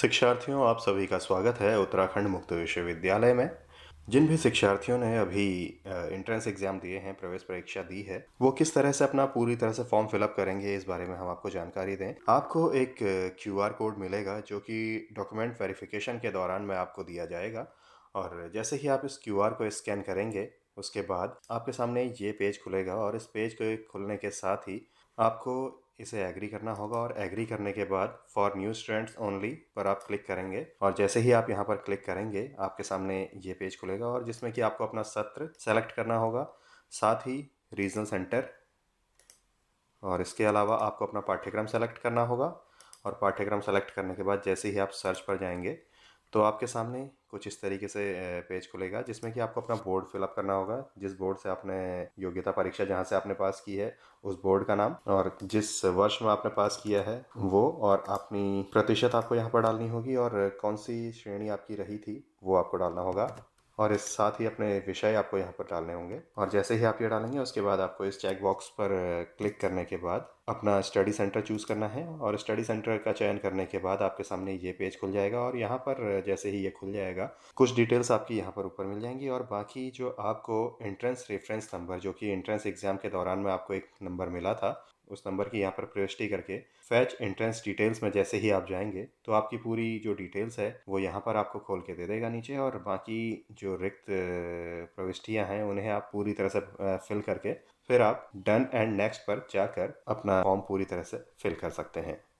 शिक्षार्थियों आप सभी का स्वागत है उत्तराखंड मुक्त विश्वविद्यालय में जिन भी शिक्षार्थियों ने अभी एंट्रेंस एग्ज़ाम दिए हैं प्रवेश परीक्षा दी है वो किस तरह से अपना पूरी तरह से फॉर्म फिलअप करेंगे इस बारे में हम आपको जानकारी दें आपको एक क्यू आर कोड मिलेगा जो कि डॉक्यूमेंट वेरिफिकेशन के दौरान में आपको दिया जाएगा और जैसे ही आप इस क्यू आर को स्कैन करेंगे उसके बाद आपके सामने ये पेज खुलेगा और इस पेज को खुलने के साथ ही आपको इसे एग्री करना होगा और एग्री करने के बाद फॉर न्यूज़ ट्रेंड्स ओनली पर आप क्लिक करेंगे और जैसे ही आप यहाँ पर क्लिक करेंगे आपके सामने ये पेज खुलेगा और जिसमें कि आपको अपना सत्र सेलेक्ट करना होगा साथ ही रीजनल सेंटर और इसके अलावा आपको अपना पाठ्यक्रम सेलेक्ट करना होगा और पाठ्यक्रम सेलेक्ट करने के बाद जैसे ही आप सर्च पर जाएंगे तो आपके सामने कुछ इस तरीके से पेज खुलेगा जिसमें कि आपको अपना बोर्ड फिलअप करना होगा जिस बोर्ड से आपने योग्यता परीक्षा जहाँ से आपने पास की है उस बोर्ड का नाम और जिस वर्ष में आपने पास किया है वो और अपनी प्रतिशत आपको यहाँ पर डालनी होगी और कौन सी श्रेणी आपकी रही थी वो आपको डालना होगा और इस साथ ही अपने विषय आपको यहाँ पर डालने होंगे और जैसे ही आप ये डालेंगे उसके बाद आपको इस चेक बॉक्स पर क्लिक करने के बाद अपना स्टडी सेंटर चूज़ करना है और स्टडी सेंटर का चयन करने के बाद आपके सामने ये पेज खुल जाएगा और यहाँ पर जैसे ही ये खुल जाएगा कुछ डिटेल्स आपकी यहाँ पर ऊपर मिल जाएंगी और बाकी जो आपको एंट्रेंस रेफरेंस नंबर जो कि एंट्रेंस एग्ज़ाम के दौरान में आपको एक नंबर मिला था उस नंबर की यहाँ पर प्रविष्टि करके फैच एंट्रेंस डिटेल्स में जैसे ही आप जाएंगे तो आपकी पूरी जो डिटेल्स है वो यहाँ पर आपको खोल के दे देगा नीचे और बाकी जो रिक्त प्रविष्टियाँ हैं उन्हें आप पूरी तरह से फिल करके फिर आप डन एंड नेक्स्ट पर जाकर अपना फॉर्म पूरी तरह से फिल कर सकते हैं